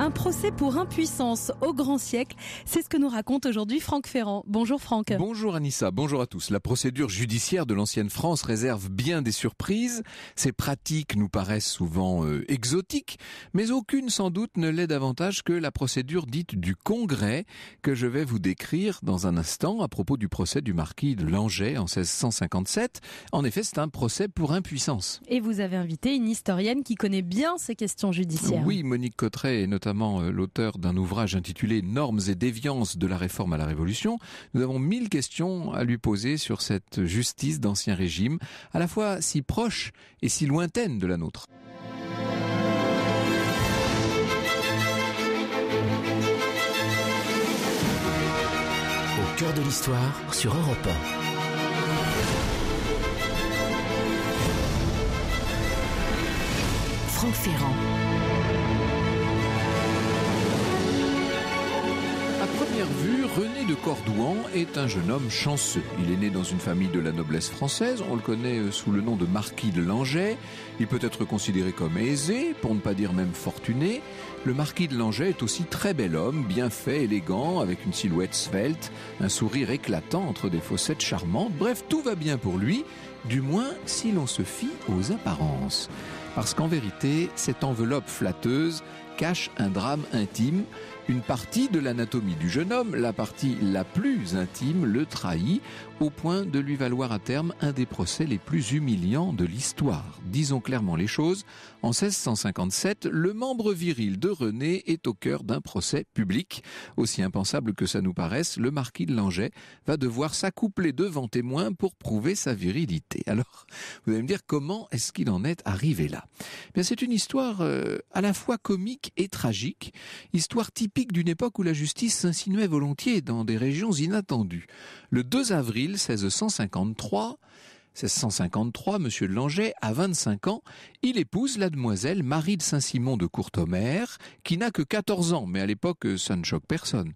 Un procès pour impuissance au grand siècle, c'est ce que nous raconte aujourd'hui Franck Ferrand. Bonjour Franck. Bonjour Anissa, bonjour à tous. La procédure judiciaire de l'ancienne France réserve bien des surprises. Ces pratiques nous paraissent souvent euh, exotiques, mais aucune sans doute ne l'est davantage que la procédure dite du Congrès que je vais vous décrire dans un instant à propos du procès du marquis de Langeais en 1657. En effet, c'est un procès pour impuissance. Et vous avez invité une historienne qui connaît bien ces questions judiciaires. Oui, Monique Cotteret notamment euh, l'auteur d'un ouvrage intitulé Normes et déviances de la réforme à la Révolution, nous avons mille questions à lui poser sur cette justice d'ancien régime, à la fois si proche et si lointaine de la nôtre. Au cœur de l'histoire sur Europe Franck Ferrand. René de Cordouan est un jeune homme chanceux. Il est né dans une famille de la noblesse française, on le connaît euh, sous le nom de marquis de Langeais. Il peut être considéré comme aisé, pour ne pas dire même fortuné. Le marquis de Langeais est aussi très bel homme, bien fait, élégant, avec une silhouette svelte, un sourire éclatant entre des fossettes charmantes. Bref, tout va bien pour lui, du moins si l'on se fie aux apparences. Parce qu'en vérité, cette enveloppe flatteuse, cache un drame intime. Une partie de l'anatomie du jeune homme, la partie la plus intime, le trahit, au point de lui valoir à terme un des procès les plus humiliants de l'histoire. Disons clairement les choses, en 1657, le membre viril de René est au cœur d'un procès public. Aussi impensable que ça nous paraisse, le marquis de Langeais va devoir s'accoupler devant témoins pour prouver sa virilité. Alors, vous allez me dire comment est-ce qu'il en est arrivé là eh Bien, c'est une histoire euh, à la fois comique et tragique, histoire typique d'une époque où la justice s'insinuait volontiers dans des régions inattendues. Le 2 avril 1653, 1653, Monsieur de Langeais a 25 ans. Il épouse la demoiselle Marie de Saint-Simon de courtomer qui n'a que 14 ans, mais à l'époque, ça ne choque personne.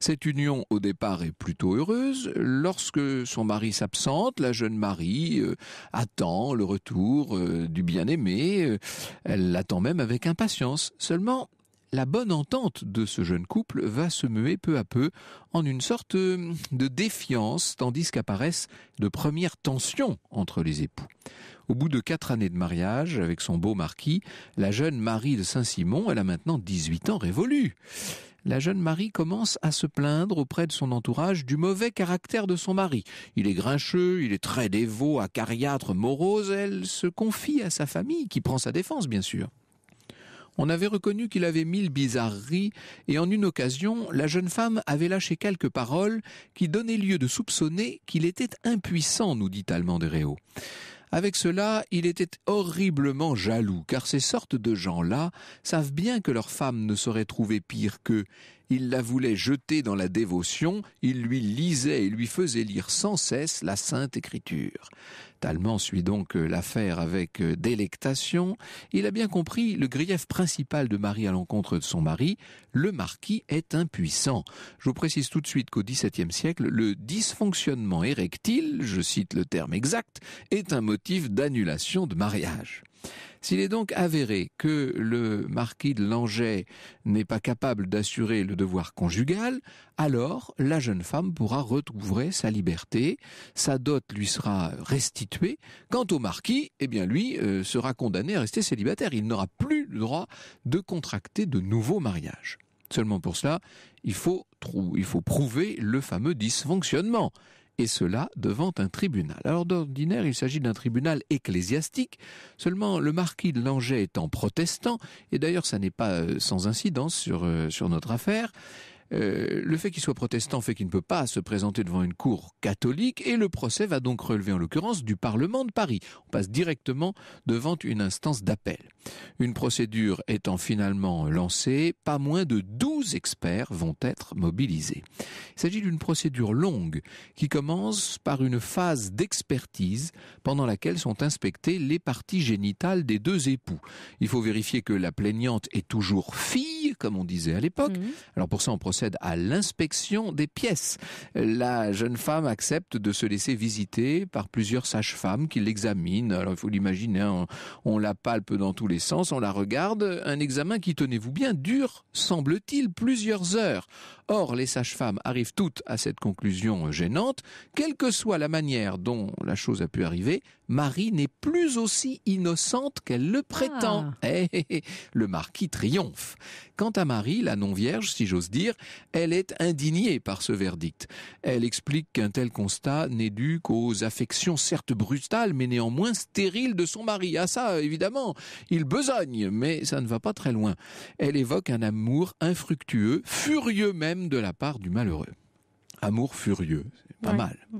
Cette union, au départ, est plutôt heureuse. Lorsque son mari s'absente, la jeune Marie euh, attend le retour euh, du bien-aimé. Euh, elle l'attend même avec impatience. Seulement, la bonne entente de ce jeune couple va se muer peu à peu en une sorte euh, de défiance, tandis qu'apparaissent de premières tensions entre les époux. Au bout de quatre années de mariage avec son beau marquis, la jeune Marie de Saint-Simon, elle a maintenant 18 ans révolue. La jeune Marie commence à se plaindre auprès de son entourage du mauvais caractère de son mari. Il est grincheux, il est très dévot, acariâtre, morose. Elle se confie à sa famille, qui prend sa défense, bien sûr. On avait reconnu qu'il avait mille bizarreries, et en une occasion, la jeune femme avait lâché quelques paroles qui donnaient lieu de soupçonner qu'il était impuissant, nous dit Allemand de Réau. Avec cela, il était horriblement jaloux, car ces sortes de gens-là savent bien que leur femme ne saurait trouver pire qu'eux. Il la voulait jeter dans la dévotion, il lui lisait et lui faisait lire sans cesse la Sainte Écriture. Allemand suit donc euh, l'affaire avec euh, délectation. Il a bien compris le grief principal de Marie à l'encontre de son mari. Le marquis est impuissant. Je précise tout de suite qu'au XVIIe siècle, le dysfonctionnement érectile, je cite le terme exact, est un motif d'annulation de mariage. S'il est donc avéré que le marquis de Langeais n'est pas capable d'assurer le devoir conjugal, alors la jeune femme pourra retrouver sa liberté, sa dot lui sera restituée. Quant au marquis, eh bien lui euh, sera condamné à rester célibataire. Il n'aura plus le droit de contracter de nouveaux mariages. Seulement pour cela, il faut, il faut prouver le fameux dysfonctionnement et cela devant un tribunal. Alors d'ordinaire, il s'agit d'un tribunal ecclésiastique, seulement le marquis de Langeais étant protestant, et d'ailleurs ça n'est pas euh, sans incidence sur, euh, sur notre affaire, euh, le fait qu'il soit protestant fait qu'il ne peut pas se présenter devant une cour catholique et le procès va donc relever en l'occurrence du Parlement de Paris. On passe directement devant une instance d'appel. Une procédure étant finalement lancée, pas moins de 12 experts vont être mobilisés. Il s'agit d'une procédure longue qui commence par une phase d'expertise pendant laquelle sont inspectées les parties génitales des deux époux. Il faut vérifier que la plaignante est toujours fille, comme on disait à l'époque. Mmh. Alors pour ça, on procède procède à l'inspection des pièces. La jeune femme accepte de se laisser visiter par plusieurs sages-femmes qui l'examinent. Alors il faut l'imaginer, hein, on, la palpe dans tous les sens, on la regarde. Un examen qui, tenez-vous bien, dure, semble-t-il, plusieurs heures. Or, les sages-femmes arrivent toutes à cette conclusion gênante. Quelle que soit la manière dont la chose a pu arriver, Marie n'est plus aussi innocente qu'elle le prétend. Ah. Eh, eh, eh, le marquis triomphe. Quant à Marie, la non-vierge, si j'ose dire, elle est indignée par ce verdict. Elle explique qu'un tel constat n'est dû qu'aux affections certes brutales, mais néanmoins stériles de son mari. Ah ça, évidemment, il besogne, mais ça ne va pas très loin. Elle évoque un amour infructueux, furieux même de la part du malheureux. Amour furieux, c'est pas mal. Mm.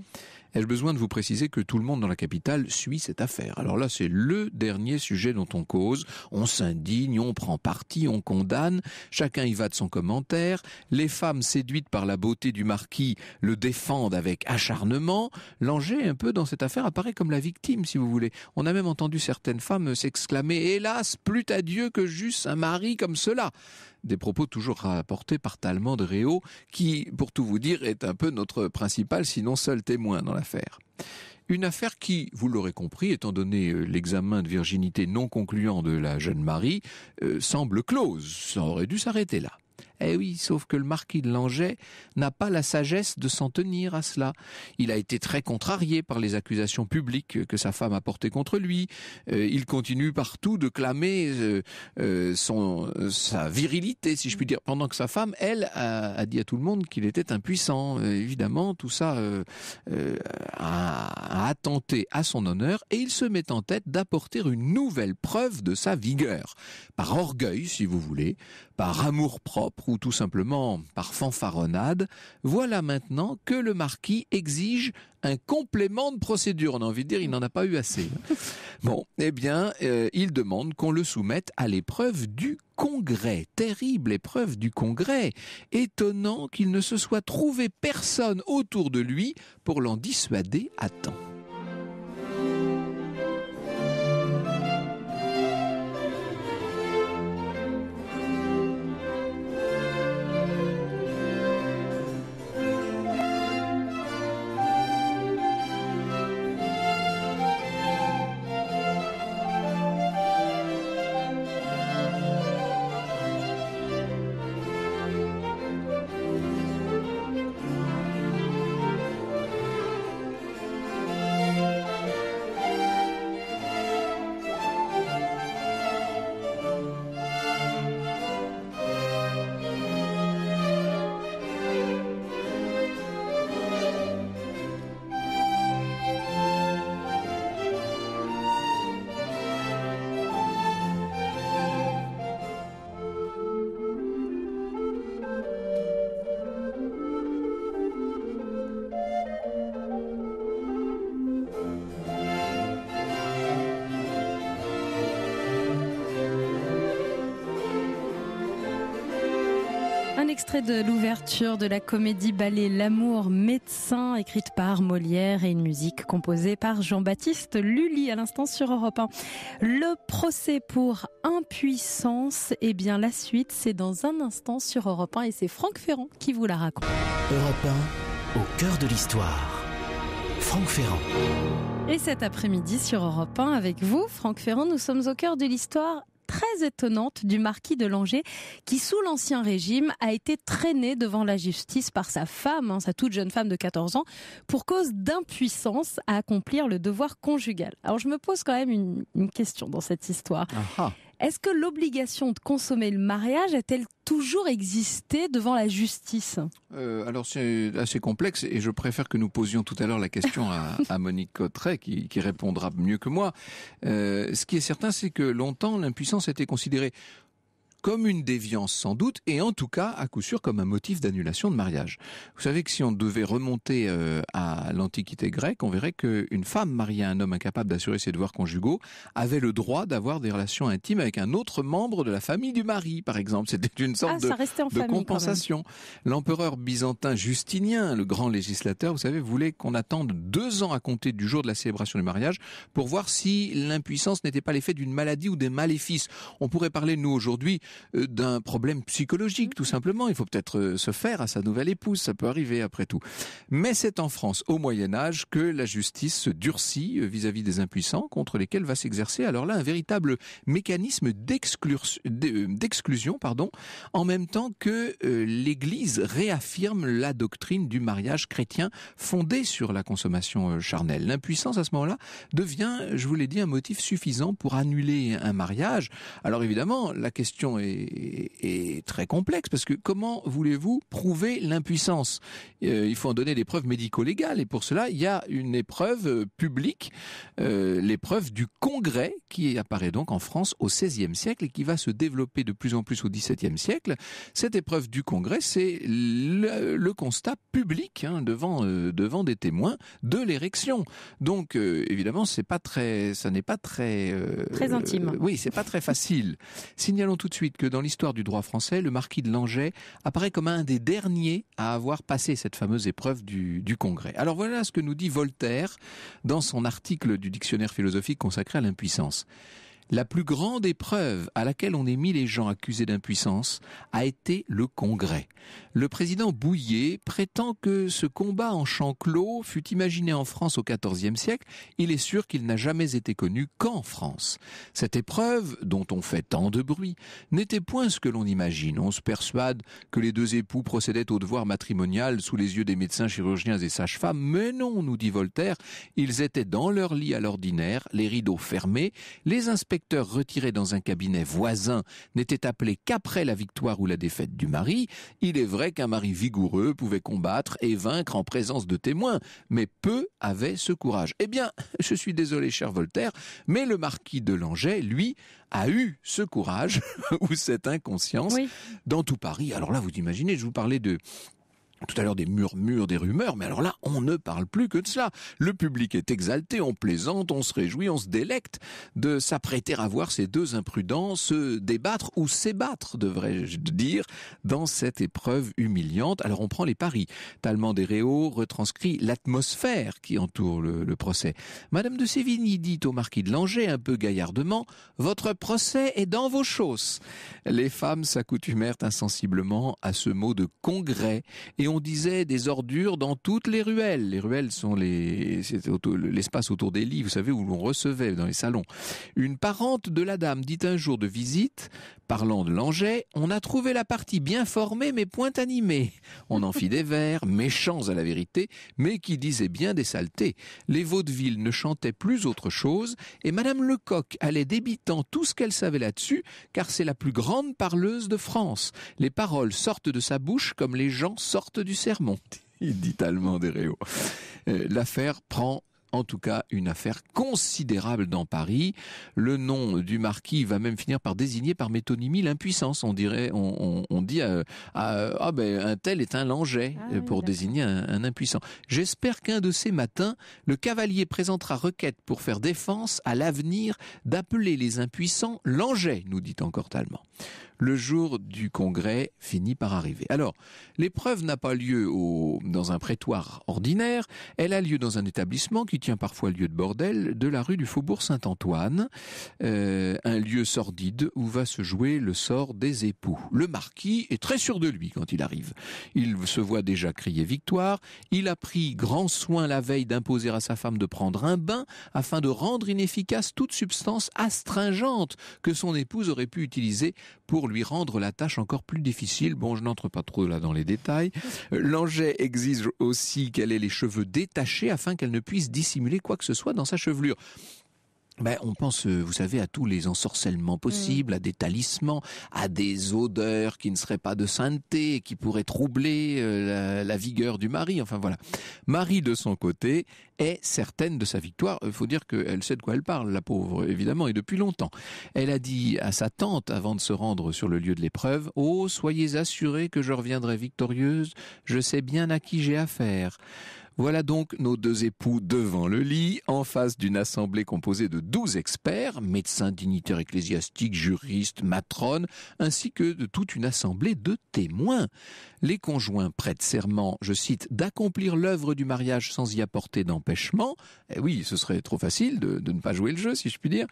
Ai-je besoin de vous préciser que tout le monde dans la capitale suit cette affaire Alors là, c'est le dernier sujet dont on cause. On s'indigne, on prend parti, on condamne. Chacun y va de son commentaire. Les femmes séduites par la beauté du marquis le défendent avec acharnement. L'Angers, un peu dans cette affaire, apparaît comme la victime, si vous voulez. On a même entendu certaines femmes s'exclamer Hélas, plus à Dieu que juste un mari comme cela des propos toujours rapportés par Talmand de Réau, qui, pour tout vous dire, est un peu notre principal, sinon seul témoin dans l'affaire. Une affaire qui, vous l'aurez compris, étant donné euh, l'examen de virginité non concluant de la jeune Marie, euh, semble close. Ça aurait dû s'arrêter là. Eh oui, sauf que le marquis de Langeais n'a pas la sagesse de s'en tenir à cela. Il a été très contrarié par les accusations publiques que sa femme a portées contre lui. Euh, il continue partout de clamer euh, euh, son, sa virilité, si je puis dire, pendant que sa femme, elle, a, dit à tout le monde qu'il était impuissant. évidemment, tout ça a, a attenté à son honneur et il se met en tête d'apporter une nouvelle preuve de sa vigueur. Par orgueil, si vous voulez, par amour propre, ou tout simplement par fanfaronnade, voilà maintenant que le marquis exige un complément de procédure. On a envie de dire, il n'en a pas eu assez. Bon, eh bien, euh, il demande qu'on le soumette à l'épreuve du Congrès, terrible épreuve du Congrès. Étonnant qu'il ne se soit trouvé personne autour de lui pour l'en dissuader à temps. extrait de l'ouverture de la comédie ballet L'amour médecin, écrite par Molière et une musique composée par Jean-Baptiste Lully à l'instant sur Europe 1. Le procès pour impuissance, et eh bien la suite c'est dans un instant sur Europe 1 et c'est Franck Ferrand qui vous la raconte. Europe 1, au cœur de l'histoire. Franck Ferrand. Et cet après-midi sur Europe 1 avec vous, Franck Ferrand, nous sommes au cœur de l'histoire très étonnante du marquis de Langeais qui, sous l'Ancien Régime, a été traîné devant la justice par sa femme, hein, sa toute jeune femme de 14 ans, pour cause d'impuissance à accomplir le devoir conjugal. Alors je me pose quand même une, question dans cette histoire. Ah, ah. Est-ce que l'obligation de consommer le mariage a-t-elle toujours existé devant la justice euh, Alors c'est assez complexe et je préfère que nous posions tout à l'heure la question à, Monique Cotteret qui, répondra mieux que moi. Euh, ce qui est certain, c'est que longtemps l'impuissance a été considérée comme une déviance sans doute, et en tout cas, à coup sûr, comme un motif d'annulation de mariage. Vous savez que si on devait remonter euh, à l'Antiquité grecque, on verrait qu'une femme mariée à un homme incapable d'assurer ses devoirs conjugaux avait le droit d'avoir des relations intimes avec un autre membre de la famille du mari, par exemple. C'était une sorte ah, de, de compensation. L'empereur byzantin Justinien, le grand législateur, vous savez, voulait qu'on attende deux ans à compter du jour de la célébration du mariage pour voir si l'impuissance n'était pas l'effet d'une maladie ou des maléfices. On pourrait parler, nous, aujourd'hui, euh, d'un problème psychologique, tout simplement. Il faut peut-être euh, se faire à sa nouvelle épouse, ça peut arriver après tout. Mais c'est en France, au Moyen Âge, que la justice se durcit euh, vis-à-vis des impuissants contre lesquels va s'exercer alors là un véritable mécanisme d'exclusion, pardon, en même temps que l'Église réaffirme la doctrine du mariage chrétien fondée sur la consommation charnelle. L'impuissance à ce moment-là devient, je vous l'ai dit, un motif suffisant pour annuler un mariage. Alors évidemment, la question est est, très complexe parce que comment voulez-vous prouver l'impuissance euh, Il faut en donner des preuves médico-légales et pour cela il y a une épreuve euh, publique, euh, l'épreuve du Congrès qui apparaît donc en France au XVIe siècle et qui va se développer de plus en plus au XVIIe siècle. Cette épreuve du Congrès, c'est le, constat public hein, devant devant des témoins de l'érection. Donc évidemment, c'est pas très, ça n'est pas très très intime. oui, c'est pas très facile. Signalons tout de suite que dans l'histoire du droit français, le marquis de Langeais apparaît comme un des derniers à avoir passé cette fameuse épreuve du Congrès. Alors voilà ce que nous dit Voltaire dans son article du dictionnaire philosophique consacré à l'impuissance. La plus grande épreuve à laquelle on ait mis les gens accusés d'impuissance a été le Congrès. Le président Bouillet prétend que ce combat en champ clos fut imaginé en France au XIVe siècle. Il est sûr qu'il n'a jamais été connu qu'en France. Cette épreuve, dont on fait tant de bruit, n'était point ce que l'on imagine. On se persuade que les deux époux procédaient au devoir matrimonial sous les yeux des médecins, chirurgiens et sages-femmes. Mais non, nous dit Voltaire, ils étaient dans leur lit à l'ordinaire, les rideaux fermés, les inspecteurs retiré dans un cabinet voisin n'était appelé qu'après la victoire ou la défaite du mari, il est vrai qu'un mari vigoureux pouvait combattre et vaincre en présence de témoins, mais peu avaient ce courage. Eh bien, je suis désolé, cher Voltaire, mais le marquis de Langeais, lui, a eu ce courage ou cette inconscience dans tout Paris. Alors là, vous imaginez, je vous parlais de, tout à l'heure des murmures, des rumeurs, mais alors là, on ne parle plus que de cela. Le public est exalté, on plaisante, on se réjouit, on se délecte de s'apprêter à voir ces deux imprudents se débattre ou s'ébattre, devrais-je dire, dans cette épreuve humiliante. Alors on prend les paris. Talmand des Réaux retranscrit l'atmosphère qui entoure le, procès. Madame de Sévigny dit au marquis de Langeais, un peu gaillardement, votre procès est dans vos chausses. Les femmes s'accoutumèrent insensiblement à ce mot de congrès et on on disait des ordures dans toutes les ruelles. Les ruelles sont les, l'espace autour des lits, vous savez, où l'on recevait dans les salons. Une parente de la dame dit un jour de visite, parlant de l'Angers, on a trouvé la partie bien formée mais point animée. On en fit des vers, méchants à la vérité, mais qui disaient bien des saletés. Les vaudevilles ne chantaient plus autre chose, et madame Lecoq allait débitant tout ce qu'elle savait là-dessus, car c'est la plus grande parleuse de France. Les paroles sortent de sa bouche comme les gens sortent du sermon, dit Allemand Réaux. Euh, l'affaire prend en tout cas une affaire considérable dans Paris. Le nom du marquis va même finir par désigner par métonymie l'impuissance. On dirait, on, dit, euh, ah ben, un tel est un Langeais ah euh, pour désigner un, impuissant. J'espère qu'un de ces matins, le cavalier présentera requête pour faire défense à l'avenir d'appeler les impuissants Langeais, nous dit encore Allemand. Le jour du congrès finit par arriver. Alors, l'épreuve n'a pas lieu dans un prétoire ordinaire, elle a lieu dans un établissement qui tient parfois lieu de bordel de la rue du Faubourg Saint-Antoine, euh, un lieu sordide où va se jouer le sort des époux. Le marquis est très sûr de lui quand il arrive. Il se voit déjà crier victoire, il a pris grand soin la veille d'imposer à sa femme de prendre un bain afin de rendre inefficace toute substance astringente que son épouse aurait pu utiliser pour lui rendre la tâche encore plus difficile. Bon, je n'entre pas trop là dans les détails. Euh, L'Anget exige aussi qu'elle ait les cheveux détachés afin qu'elle ne puisse dissimuler quoi que ce soit dans sa chevelure. Ben, on pense, euh, vous savez, à tous les ensorcellements possibles, mm. à des talismans, à des odeurs qui ne seraient pas de sainteté et qui pourraient troubler euh, la, vigueur du mari. Enfin voilà. Marie, de son côté, est certaine de sa victoire. Il faut dire qu'elle sait de quoi elle parle, la pauvre, évidemment, et depuis longtemps. Elle a dit à sa tante, avant de se rendre sur le lieu de l'épreuve, « Oh, soyez assurée que je reviendrai victorieuse, je sais bien à qui j'ai affaire. » Voilà donc nos deux époux devant le lit, en face d'une assemblée composée de douze experts, médecins, dignitaires ecclésiastiques, juristes, matrones, ainsi que de toute une assemblée de témoins. Les conjoints prêtent serment, je cite, d'accomplir l'œuvre du mariage sans y apporter d'empêchement. Eh oui, ce serait trop facile de, de ne pas jouer le jeu, si je puis dire.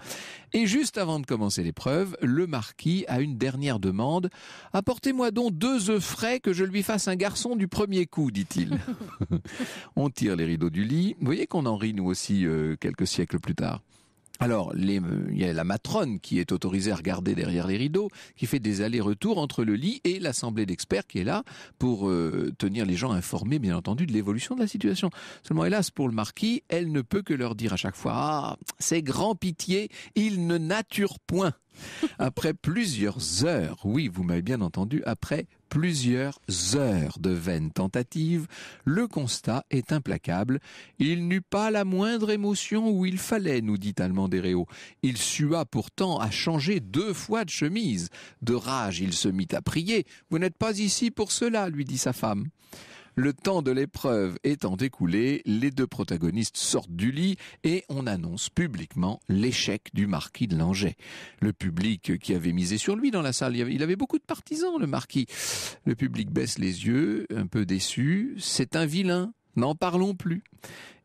Et juste avant de commencer l'épreuve, le marquis a une dernière demande. Apportez-moi donc deux œufs frais que je lui fasse un garçon du premier coup, dit-il. on tire les rideaux du lit. Vous voyez qu'on en rit, nous aussi, euh, quelques siècles plus tard. Alors, euh, il y a la matrone qui est autorisée à regarder derrière les rideaux, qui fait des allers-retours entre le lit et l'assemblée d'experts qui est là pour euh, tenir les gens informés, bien entendu, de l'évolution de la situation. Seulement, hélas, pour le marquis, elle ne peut que leur dire à chaque fois, ah, c'est grand pitié, il ne nature point. Après plusieurs heures, oui, vous m'avez bien entendu, après plusieurs heures de vaines tentatives, le constat est implacable. Il n'eut pas la moindre émotion où il fallait, nous dit Allemand Il sua pourtant à changer deux fois de chemise. De rage, il se mit à prier. Vous n'êtes pas ici pour cela, lui dit sa femme. Le temps de l'épreuve étant écoulé, les deux protagonistes sortent du lit et on annonce publiquement l'échec du marquis de Langeais. Le public qui avait misé sur lui dans la salle, il avait beaucoup de partisans, le marquis. Le public baisse les yeux, un peu déçu. C'est un vilain. N'en parlons plus.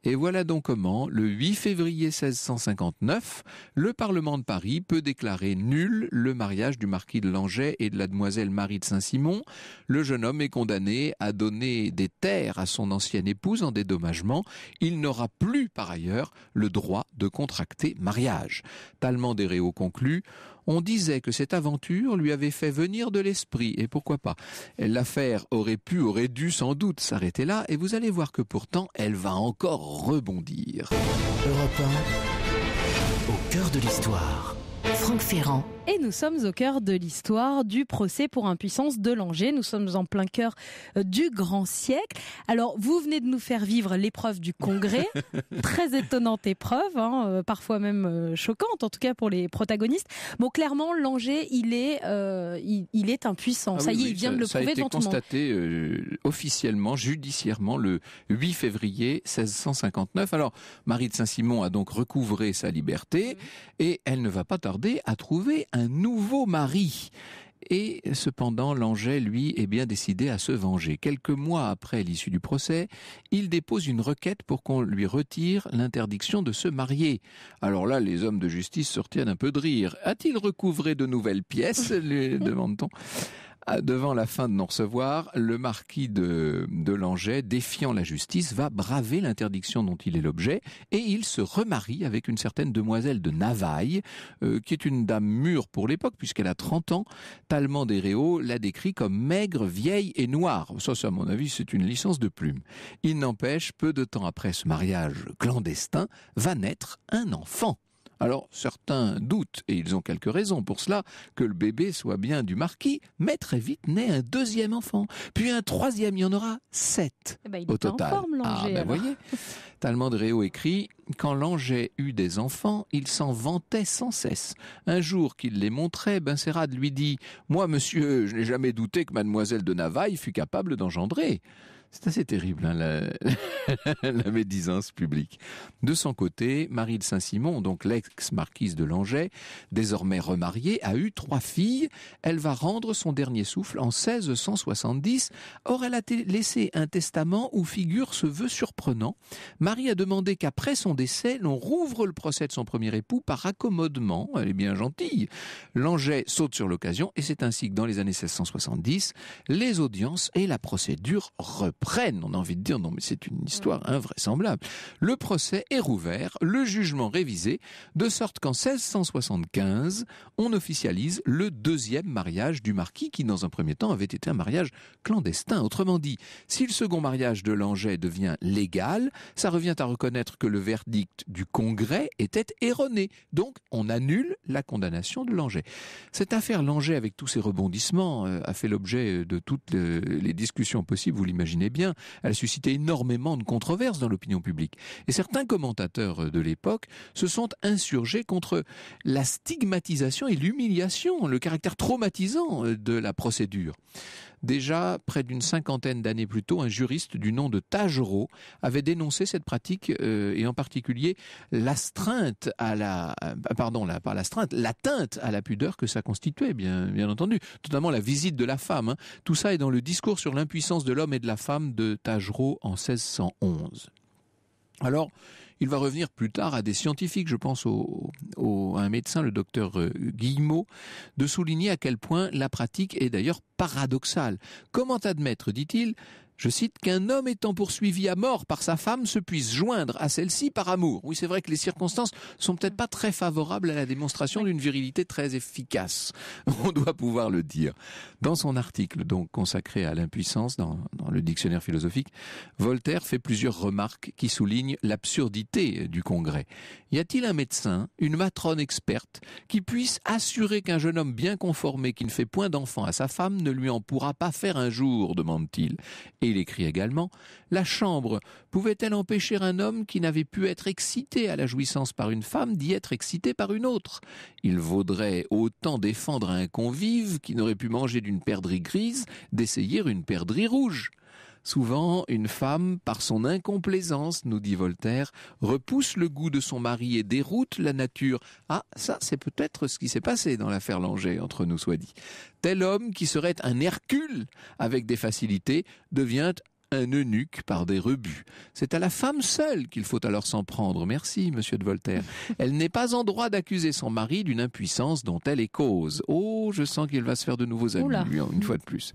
Et voilà donc comment, le 8 février 1659, le Parlement de Paris peut déclarer nul le mariage du marquis de Langeais et de la demoiselle Marie de Saint-Simon. Le jeune homme est condamné à donner des terres à son ancienne épouse en dédommagement. Il n'aura plus, par ailleurs, le droit de contracter mariage. Talmand des conclut, on disait que cette aventure lui avait fait venir de l'esprit, et pourquoi pas. L'affaire aurait pu, aurait dû sans doute s'arrêter là, et vous allez voir que pourtant elle va en encore rebondir. Europe 1, au cœur de l'histoire. Franck Ferrand. Et nous sommes au cœur de l'histoire du procès pour impuissance de Langer. Nous sommes en plein cœur euh, du grand siècle. Alors, vous venez de nous faire vivre l'épreuve du Congrès, très étonnante épreuve, hein, euh, parfois même euh, choquante, en tout cas pour les protagonistes. Bon, clairement, Langer, il est, il, est impuissant. Ah ça y est, il vient de le prouver devant le monde. Ça a été constaté officiellement, judiciairement, le 8 février 1659. Alors, Marie de Saint-Simon a donc recouvré sa liberté mm. et elle ne va pas tarder à trouver un nouveau mari. Et cependant, Langeais, lui, est bien décidé à se venger. Quelques mois après l'issue du procès, il dépose une requête pour qu'on lui retire l'interdiction de se marier. Alors là, les hommes de justice se un peu de rire. A-t-il recouvré de nouvelles pièces lui demande-t-on. Ah, devant la fin de non-recevoir, le marquis de, de Langeais, défiant la justice, va braver l'interdiction dont il est l'objet et il se remarie avec une certaine demoiselle de Navailles, euh, qui est une dame mûre pour l'époque puisqu'elle a 30 ans. Talmand des Réaux l'a décrit comme maigre, vieille et noire. Ça, ça à mon avis, c'est une licence de plume. Il n'empêche, peu de temps après ce mariage clandestin, va naître un enfant. Alors certains doutent, et ils ont quelques raisons pour cela, que le bébé soit bien du marquis, mais très vite naît un deuxième enfant, puis un troisième, il y en aura sept eh ben, au total. En ah ben voyez, écrit quand Langeais eut des enfants, il s'en vantait sans cesse. Un jour qu'il les montrait, Benserade lui dit Moi, monsieur, je n'ai jamais douté que mademoiselle de Navaille fût capable d'engendrer. C'est assez terrible, hein, la... la... médisance publique. De son côté, Marie de Saint-Simon, donc l'ex-marquise de Langeais, désormais remariée, a eu trois filles. Elle va rendre son dernier souffle en 1670. Or, elle a laissé un testament où figure ce vœu surprenant. Marie a demandé qu'après son décès, l'on rouvre le procès de son premier époux par accommodement. Elle est bien gentille. Langeais saute sur l'occasion et c'est ainsi que dans les années 1670, les audiences et la procédure reprennent. On a envie de dire, non mais c'est une histoire mm. invraisemblable. Le procès est rouvert, le jugement révisé, de sorte qu'en 1675, on officialise le deuxième mariage du marquis qui, dans un premier temps, avait été un mariage clandestin. Autrement dit, si le second mariage de Langeais devient légal, ça revient à reconnaître que le verdict du Congrès était erroné. Donc, on annule la condamnation de Langeais. Cette affaire Langeais, avec tous ses rebondissements, euh, a fait l'objet de toutes les discussions possibles, vous l'imaginez bien, elle a suscité énormément de controverses dans l'opinion publique. Et certains commentateurs de l'époque se sont insurgés contre la stigmatisation et l'humiliation, le caractère traumatisant euh, de la procédure. Déjà, près d'une cinquantaine d'années plus tôt, un juriste du nom de Tagereau avait dénoncé cette pratique euh, et en particulier l'astreinte à la, euh, pardon, la, l'atteinte à la pudeur que ça constituait, bien, entendu, notamment la visite de la femme. Hein. Tout ça est dans le discours sur l'impuissance de l'homme et de la femme de Tagereau en 1611. Alors, il va revenir plus tard à des scientifiques, je pense au, à un médecin, le docteur euh, Guillemot, de souligner à quel point la pratique est d'ailleurs paradoxale. Comment admettre, dit-il, je cite, qu'un homme étant poursuivi à mort par sa femme se puisse joindre à celle-ci par amour. Oui, c'est vrai que les circonstances sont peut-être pas très favorables à la démonstration d'une virilité très efficace. On doit pouvoir le dire. Dans son article, donc, consacré à l'impuissance dans, le dictionnaire philosophique, Voltaire fait plusieurs remarques qui soulignent l'absurdité du congrès. Y a-t-il un médecin, une matrone experte, qui puisse assurer qu'un jeune homme bien conformé qui ne fait point d'enfant à sa femme ne lui en pourra pas faire un jour, demande-t-il il écrit également La chambre pouvait-elle empêcher un homme qui n'avait pu être excité à la jouissance par une femme d'y être excité par une autre Il vaudrait autant défendre un convive qui n'aurait pu manger d'une perdrix grise d'essayer une perdrix rouge. Souvent, une femme, par son incomplaisance, nous dit Voltaire, repousse le goût de son mari et déroute la nature. Ah, ça, c'est peut-être ce qui s'est passé dans l'affaire Langer, entre nous soit dit. Tel homme qui serait un Hercule avec des facilités devient un eunuque par des rebuts. C'est à la femme seule qu'il faut alors s'en prendre. Merci, monsieur de Voltaire. Elle n'est pas en droit d'accuser son mari d'une impuissance dont elle est cause. Oh, je sens qu'il va se faire de nouveaux amis, une fois de plus.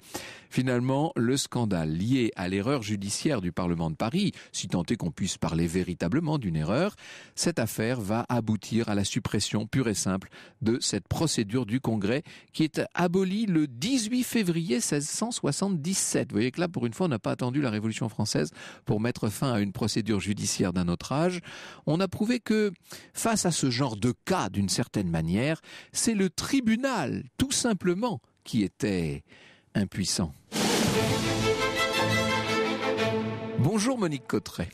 Finalement, le scandale lié à l'erreur judiciaire du Parlement de Paris, si tant est qu'on puisse parler véritablement d'une erreur, cette affaire va aboutir à la suppression pure et simple de cette procédure du Congrès qui est abolie le 18 février 1677. Vous voyez que là, pour une fois, on n'a pas attendu la Révolution française pour mettre fin à une procédure judiciaire d'un autre âge. On a prouvé que, face à ce genre de cas, d'une certaine manière, c'est le tribunal, tout simplement, qui était impuissant. Bonjour Monique Cotteret.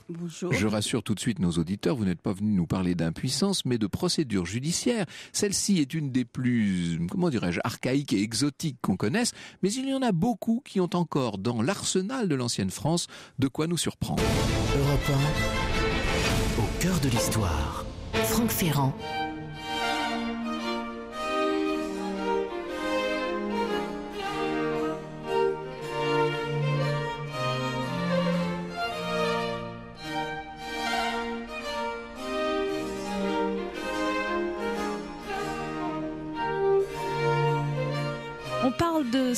Je rassure tout de suite nos auditeurs, vous n'êtes pas venu nous parler d'impuissance, mais de procédure judiciaire. Celle-ci est une des plus, comment dirais-je, archaïques et exotiques qu'on connaisse, mais il y en a beaucoup qui ont encore dans l'arsenal de l'ancienne France de quoi nous surprendre. Europe 1, au cœur de l'histoire. Franck Ferrand.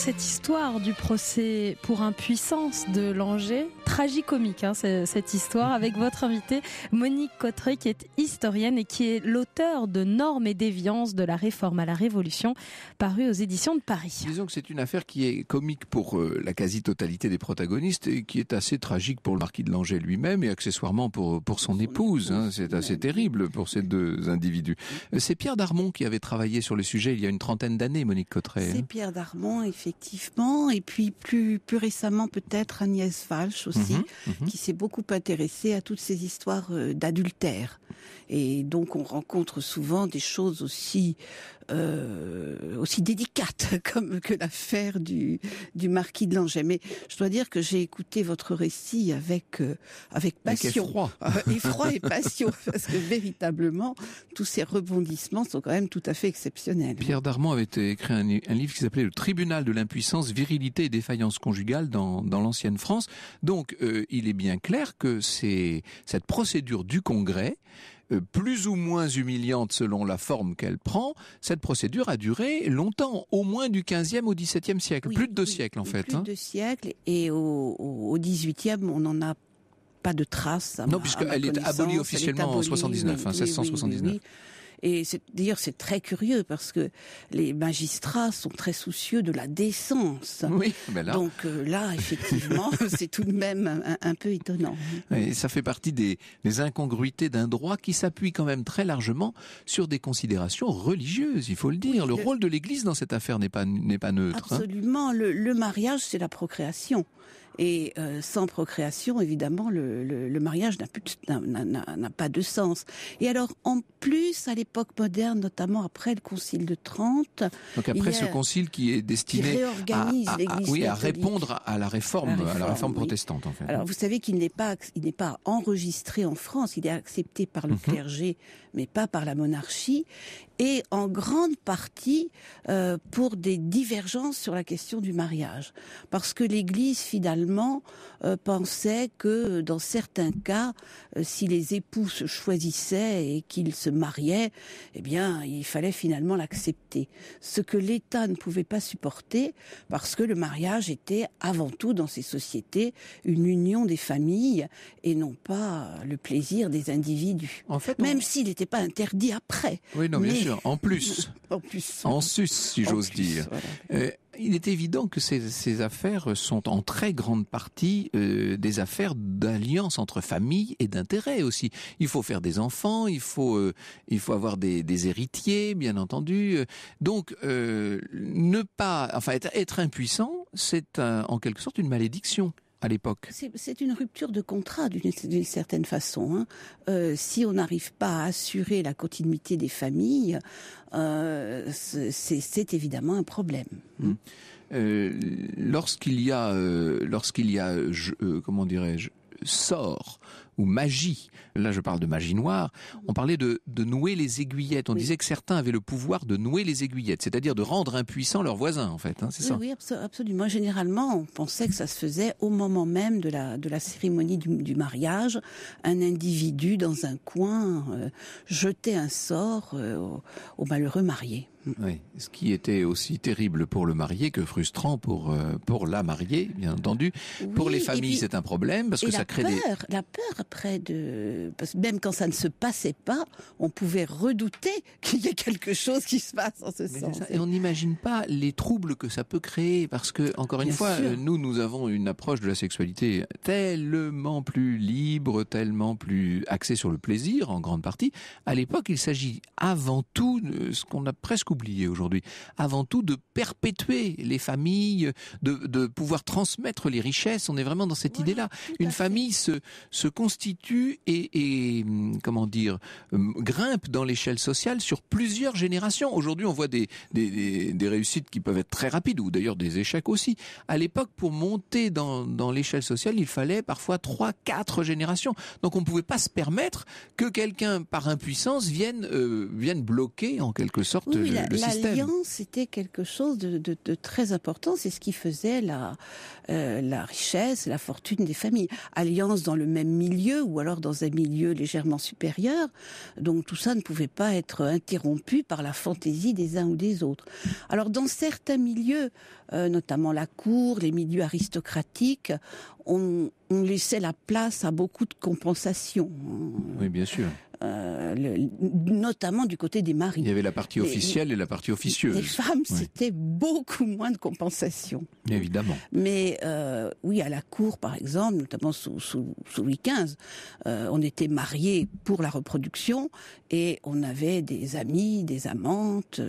cette histoire du procès pour impuissance de Langer, tragique, comique, hein, cette histoire, avec votre invitée Monique Cotteret qui est historienne et qui est l'auteur de Normes et déviances de la réforme à la Révolution, paru aux éditions de Paris. Disons que c'est une affaire qui est comique pour euh, la quasi-totalité des protagonistes et qui est assez tragique pour le marquis de Langer lui-même et accessoirement pour, pour son épouse. Hein. c'est assez terrible pour ces deux individus. Euh, c'est Pierre Darmon qui avait travaillé sur le sujet il y a une trentaine d'années, Monique Cotteret. C'est hein. Pierre Darmon, effectivement Effectivement et puis plus, récemment peut-être Agnès Walsh aussi, mhm, mhm. qui s'est beaucoup intéressée à toutes ces histoires euh, d'adultère. Et donc on rencontre souvent des choses aussi euh, aussi délicate comme que l'affaire du, du marquis de Langeais. Mais je dois dire que j'ai écouté votre récit avec euh, avec passion, effroi. Euh, effroi et passion, parce que véritablement tous ces rebondissements sont quand même tout à fait exceptionnels. Pierre Darmon avait écrit un, un livre qui s'appelait Le Tribunal de l'impuissance, virilité et défaillance conjugale dans dans l'ancienne France. Donc euh, il est bien clair que c'est cette procédure du Congrès euh, plus ou moins humiliante selon la forme qu'elle prend, cette procédure a duré longtemps, au moins du 15 au 17 siècle, plus de deux siècles en fait. Plus hein. de deux siècles et au, XVIIIe on n'en a pas de traces. non, puisqu'elle est abolie officiellement en 1679. Et d'ailleurs, c'est très curieux parce que les magistrats sont très soucieux de la décence. Ben Donc euh, là, effectivement, c'est tout de même un, peu étonnant. Et ça fait partie des, incongruités d'un droit qui s'appuie quand même très largement sur des considérations religieuses, il faut le dire. le, rôle de l'Église dans cette affaire n'est pas neutre. Hein. Absolument. le mariage, c'est la procréation. Et euh, sans procréation, évidemment, le, le, le mariage n'a pas de sens. Et alors, en plus, à l'époque moderne, notamment après le Concile de Trente, donc après ce Concile qui est destiné à, oui, à répondre à la réforme, à la réforme protestante. En fait. Alors, vous savez qu'il n'est pas, il n'est pas enregistré en France. Il est accepté par le mhm. clergé, mais pas par la monarchie et en grande partie euh, pour des divergences sur la question du mariage. Parce que l'Église, finalement, euh, pensait que dans certains cas, euh, si les époux se choisissaient et qu'ils se mariaient, eh bien, il fallait finalement l'accepter. Ce que l'État ne pouvait pas supporter, parce que le mariage était avant tout, dans ces sociétés, une union des familles et non pas le plaisir des individus. En fait, Même s'il n'était pas interdit après. Oui, non, mais... en plus. en sus, si j'ose dire. Euh, il est évident que ces, affaires sont en très grande partie euh, des affaires d'alliance entre familles et d'intérêts aussi. Il faut faire des enfants, il faut euh, il faut avoir des, héritiers, bien entendu. Donc ne pas, enfin être impuissant, c'est en quelque sorte une malédiction à l'époque. C'est une rupture de contrat d'une certaine façon. Hein. Euh, si on n'arrive pas à assurer la continuité des familles, euh, c'est évidemment un problème. Mmh. Euh, lorsqu'il y a, lorsqu'il y a, comment dirais-je, sort ou magie, là je parle de magie noire, on parlait de, nouer les aiguillettes. On disait que certains avaient le pouvoir de nouer les aiguillettes, c'est-à-dire de rendre impuissants leurs voisins, en fait. Hein, c'est oui, absolument. Généralement, on pensait que ça se faisait au moment même de la, cérémonie du, mariage. Un individu dans un coin euh, jetait un sort euh, aux au malheureux marié ce qui était aussi terrible pour le marié que frustrant pour euh, pour la mariée, bien entendu. pour les familles, c'est un problème parce que ça crée peur, la peur après de parce que même quand ça ne se passait pas, on pouvait redouter qu'il y ait quelque chose qui se passe en ce sens. Et on n'imagine pas les troubles que ça peut créer parce que encore une fois, nous nous avons une approche de la sexualité tellement plus libre, tellement plus axée sur le plaisir en grande partie. À l'époque, il s'agit avant tout de ce qu'on a presque oublié aujourd'hui. Avant tout, de perpétuer les familles, de, pouvoir transmettre les richesses. On est vraiment dans cette idée-là. Une famille se, se constitue et, hum, comment dire, hum, grimpe dans l'échelle sociale sur plusieurs générations. Aujourd'hui, on voit des, réussites qui peuvent être très rapides, ou d'ailleurs des échecs aussi. À l'époque, pour monter dans, l'échelle sociale, il fallait parfois trois, quatre générations. Donc on ne pouvait pas se permettre que quelqu'un, par impuissance, vienne, euh, bloquer en quelque sorte euh, L'alliance était quelque chose de, très important. C'est ce qui faisait euh, la, richesse, la fortune des familles. Alliance dans le même milieu ou alors dans un milieu légèrement supérieur. Donc tout ça ne pouvait pas être interrompu par la fantaisie des uns ou des autres. Alors dans certains milieux, euh, notamment la cour, les milieux aristocratiques, on, on laissait la place à beaucoup de compensations. Oui, bien sûr. Euh, notamment du côté des maris. Il y avait la partie officielle et la partie officieuse. Les femmes, c'était beaucoup moins de compensation. Évidemment. Mais euh, oui, à la cour, par exemple, notamment sous, Louis XV, euh, on était mariés pour la reproduction et on avait des amis, des amantes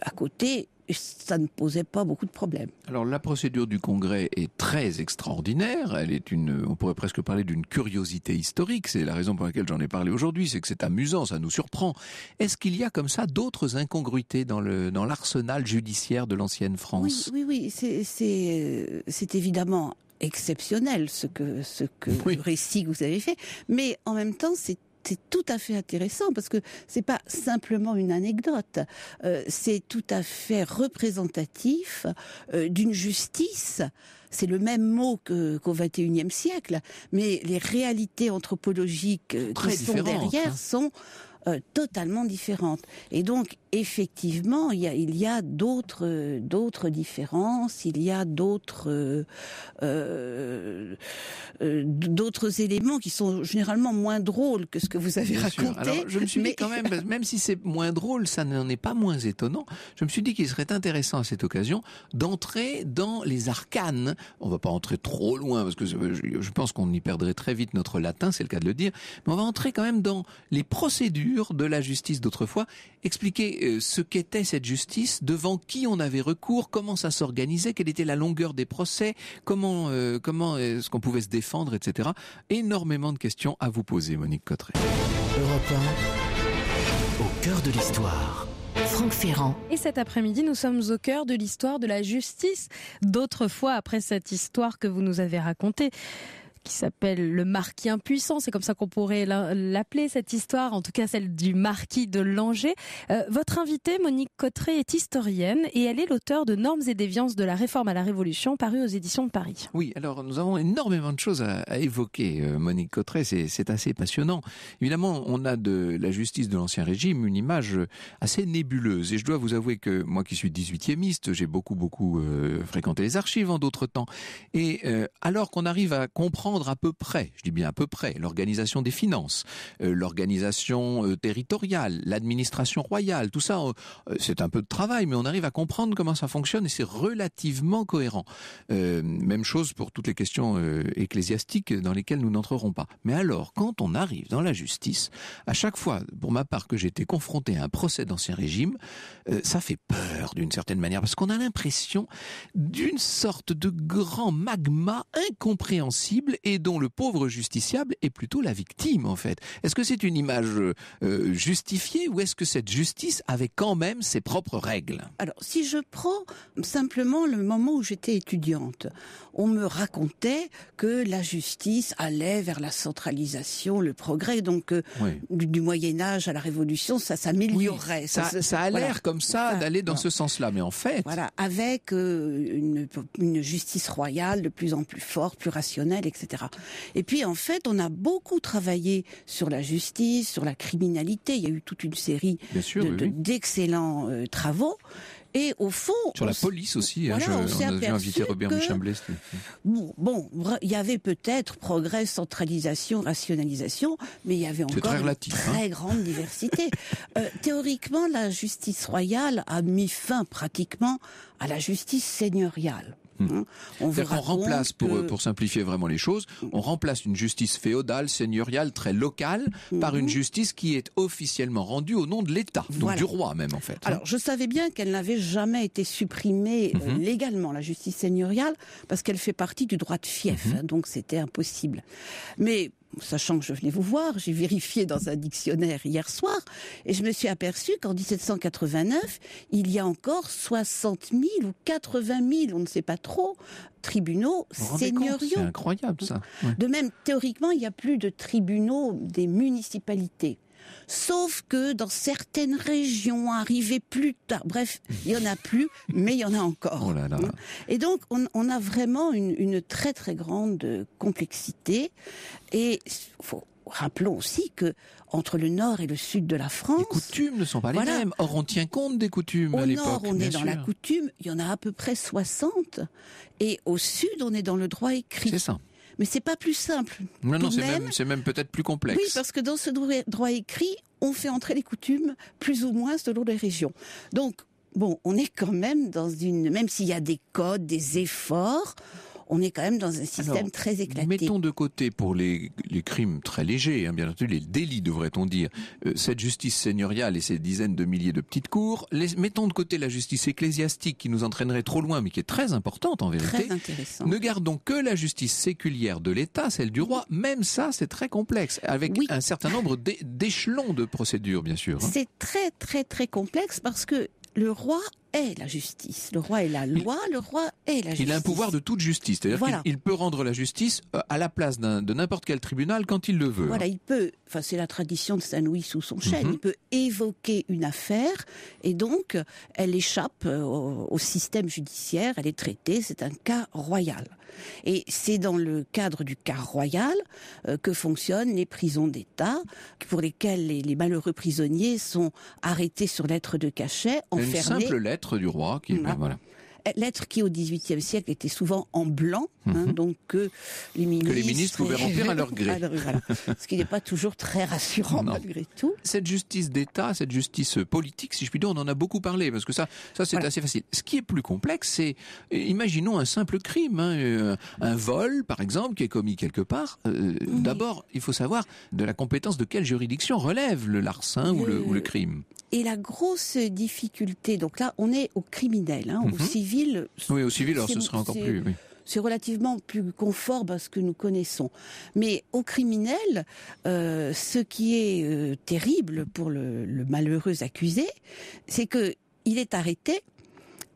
à côté ça ne posait pas beaucoup de problèmes. Alors la procédure du Congrès est très extraordinaire. Elle est une, on pourrait presque parler d'une curiosité historique. C'est la raison pour laquelle j'en ai parlé aujourd'hui, c'est que c'est amusant, ça nous surprend. Est-ce qu'il y a comme ça d'autres incongruités dans le dans l'arsenal judiciaire de l'ancienne France Oui, oui, oui. C'est euh, c'est évidemment exceptionnel ce que ce que récit que vous avez fait, mais en même temps c'est c'est tout à fait intéressant parce que c'est pas simplement une anecdote, euh, c'est tout à fait représentatif euh, d'une justice. C'est le même mot que, qu'au XXIe siècle, mais les réalités anthropologiques euh, qui sont derrière hein. sont totalement différentes. Et donc, effectivement, il y a, d'autres d'autres différences, il y a d'autres euh, euh, d'autres éléments qui sont généralement moins drôles que ce que vous avez raconté. Alors, je me suis mais... quand même, même si c'est moins drôle, ça n'en est pas moins étonnant. Je me suis dit qu'il serait intéressant à cette occasion d'entrer dans les arcanes. On ne va pas entrer trop loin parce que je pense qu'on y perdrait très vite notre latin, c'est le cas de le dire. Mais on va entrer quand même dans les procédures de la justice d'autrefois, expliquer euh, ce qu'était cette justice, devant qui on avait recours, comment ça s'organisait, quelle était la longueur des procès, comment, euh, comment est-ce qu'on pouvait se défendre, etc. Énormément de questions à vous poser, Monique Cotteret. au cœur de l'histoire. Franck Ferrand. Et cet après-midi, nous sommes au cœur de l'histoire de la justice. d'autres fois après cette histoire que vous nous avez racontée, qui s'appelle Le Marquis Impuissant. C'est comme ça qu'on pourrait l'appeler cette histoire, en tout cas celle du Marquis de Langer. Euh, votre invitée, Monique Cotteret, est historienne et elle est l'auteur de Normes et déviances de la Réforme à la Révolution, paru aux éditions de Paris. Oui, alors nous avons énormément de choses à, évoquer, euh, Monique Cotteret. C'est assez passionnant. Évidemment, on a de la justice de l'Ancien Régime une image assez nébuleuse. Et je dois vous avouer que moi qui suis 18e, j'ai beaucoup, beaucoup euh, fréquenté les archives en d'autres temps. Et alors qu'on arrive à comprendre à peu près, je dis bien à peu près, l'organisation des finances, euh, l'organisation euh, territoriale, l'administration royale, tout ça, euh, c'est un peu de travail, mais on arrive à comprendre comment ça fonctionne et c'est relativement cohérent. même chose pour toutes les questions ecclésiastiques dans lesquelles nous n'entrerons pas. Mais alors, quand on arrive dans la justice, à chaque fois, pour ma part, que j'étais confronté à un procès d'ancien régime, ça fait peur d'une certaine manière, parce qu'on a l'impression d'une sorte de grand magma incompréhensible et dont le pauvre justiciable est plutôt la victime en fait. Est-ce que c'est une image euh, justifiée ou est-ce que cette justice avait quand même ses propres règles Alors si je prends simplement le moment où j'étais étudiante, on me racontait que la justice allait vers la centralisation, le progrès, donc euh, du, Moyen Âge à la Révolution, ça s'améliorerait. ça, ça, a l'air comme ça d'aller dans ce sens-là, mais en fait... Voilà, avec euh, une, une justice royale de plus en plus forte, plus rationnelle, etc. Et puis en fait, on a beaucoup travaillé sur la justice, sur la criminalité. Il y a eu toute une série d'excellents euh, travaux. Et au fond, sur la police aussi, hein, on, invité Robert Bon, il y avait peut-être progrès, centralisation, rationalisation, mais il y avait encore une hein. très grande diversité. Euh, théoriquement, la justice royale a mis fin pratiquement à la justice seigneuriale. Mm. Hein. On, remplace, pour, simplifier vraiment les choses, on remplace une justice féodale, seigneuriale, très locale, par une mhm. justice qui est officiellement rendue au nom de l'État, donc du roi même en fait. Alors je savais bien qu'elle n'avait jamais été supprimée euh, mhm. légalement, la justice seigneuriale, parce qu'elle fait partie du droit de fief, mhm. donc c'était impossible. Mais sachant que je venais vous voir, j'ai vérifié dans un dictionnaire hier soir, et je me suis aperçu qu'en 1789, il y a encore 60 000 ou 80 000, on ne sait pas trop, tribunaux seigneuriaux. C'est incroyable ça. De même, théoriquement, il n'y a plus de tribunaux des municipalités. Sauf que dans certaines régions, arrivées plus tard, bref, il y en a plus, mais il y en a encore. Oh et donc, on, a vraiment une, très très grande complexité. Et rappelons aussi que entre le nord et le sud de la France, les coutumes ne sont pas les mêmes. Or, on tient compte des coutumes à l'époque. Au nord, on est dans la coutume. Il y en a à peu près 60. Et au sud, on est dans le droit écrit. C'est ça. Mais c'est pas plus simple. Non, non, c'est même, même peut-être plus complexe. Oui, parce que dans ce droit écrit, on fait entrer les coutumes plus ou moins selon les régions. Donc, bon, on est quand même dans une, même s'il y a des codes, des efforts, on est quand même dans un système très éclaté. Mettons de côté pour les, crimes très légers, hein, bien entendu, les délits devrait-on dire, euh, cette justice seigneuriale et ces dizaines de milliers de petites cours, les, mettons de côté la justice ecclésiastique qui nous entraînerait trop loin mais qui est très importante en vérité. Très intéressant. Ne gardons que la justice séculière de l'État, celle du roi, même ça c'est très complexe, avec un certain nombre d'échelons de procédures bien sûr. Hein. C'est très très très complexe parce que le roi est la justice. Le roi est la loi, le roi est la justice. Il a un pouvoir de toute justice. C'est-à-dire qu'il peut rendre la justice euh, à la place de n'importe quel tribunal quand il le veut. Voilà, hein. il peut, enfin c'est la tradition de Saint-Louis sous son chêne, mhm. il peut évoquer une affaire et donc elle échappe euh, au, système judiciaire, elle est traitée, c'est un cas royal. Et c'est dans le cadre du cas royal euh, que fonctionnent les prisons d'État pour lesquelles les, malheureux prisonniers sont arrêtés sur lettre de cachet, enfermés du roi. Qui, voilà lettre qui au XVIIIe siècle était souvent en blanc, hein, mhm. donc que les ministres, pouvaient remplir à leur gré. Ce qui n'est pas toujours très rassurant malgré tout. Cette justice d'État, cette justice politique, si je puis dire, on en a beaucoup parlé parce que ça, ça c'est assez facile. Ce qui est plus complexe, c'est euh, imaginons un simple crime, hein, euh, un vol par exemple qui est commis quelque part. Euh, d'abord, il faut savoir de la compétence de quelle juridiction relève le larcin Ou, le, crime. Et la grosse difficulté, donc là, on est au criminel, hein, mhm. civils, oui, au civil, alors ce serait encore plus. C'est relativement plus conforme à ce que nous connaissons. Mais au criminel, euh, ce qui est euh, terrible pour le, malheureux accusé, c'est qu'il est arrêté,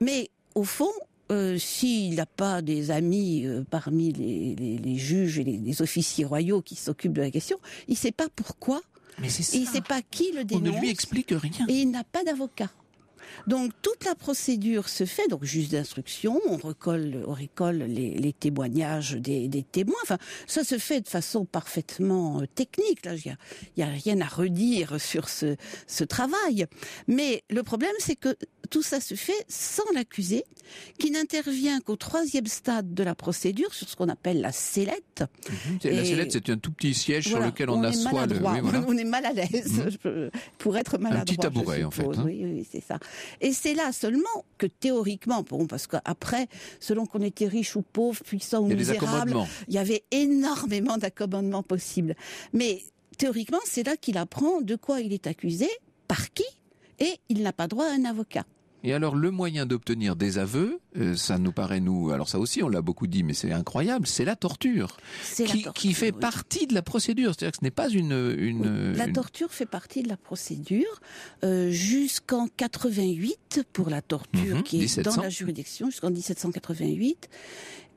mais au fond, euh, s'il n'a pas des amis parmi les, juges et les, officiers royaux qui s'occupent de la question, il ne sait pas pourquoi. Mais ça. Il ne sait pas qui le dénonce. On ne lui explique rien. Et il n'a pas d'avocat. Donc toute la procédure se fait, donc juste d'instruction, on recolle, on récolte les, témoignages des, témoins. Enfin, ça se fait de façon parfaitement euh, technique. Là, il n'y a, rien à redire sur ce, travail. Mais le problème, c'est que tout ça se fait sans l'accusé, qui n'intervient qu'au troisième stade de la procédure, sur ce qu'on appelle la sellette. Mhm, la sellette, c'est un tout petit siège sur lequel on, assoit le... On est mal à l'aise mhm. pour être maladroit. Un petit tabouret, en fait. Hein. Oui, oui, c'est ça. Et c'est là seulement que théoriquement, bon, parce qu'après, selon qu'on était riche ou pauvre, puissant ou misérable, il y avait énormément d'accommodements possibles. Mais théoriquement, c'est là qu'il apprend de quoi il est accusé, par qui, et il n'a pas droit à un avocat. Et alors le moyen d'obtenir des aveux, euh, ça nous paraît nous, alors ça aussi on l'a beaucoup dit, mais c'est incroyable, c'est la torture, qui, la torture qui, fait partie de la procédure. C'est-à-dire que ce n'est pas une, une la torture fait partie de la procédure euh, jusqu'en 88 pour la torture mhm, qui est dans la juridiction jusqu'en 1788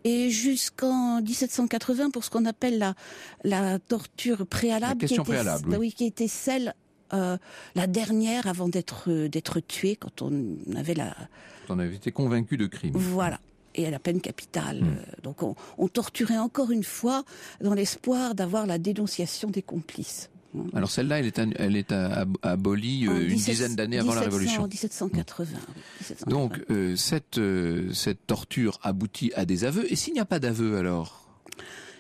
et jusqu'en 1780 pour ce qu'on appelle la, la torture préalable, question préalable oui. qui était celle euh, la dernière avant d'être euh, d'être tuée quand on avait la. on avait été convaincu de crime. Voilà. Et à la peine capitale. Mm. Euh, donc on, torturait encore une fois dans l'espoir d'avoir la dénonciation des complices. Alors celle-là, elle est, abolie une dizaine d'années avant la Révolution. En 1780. Donc cette, cette torture aboutit à des aveux. Et s'il n'y a pas d'aveux alors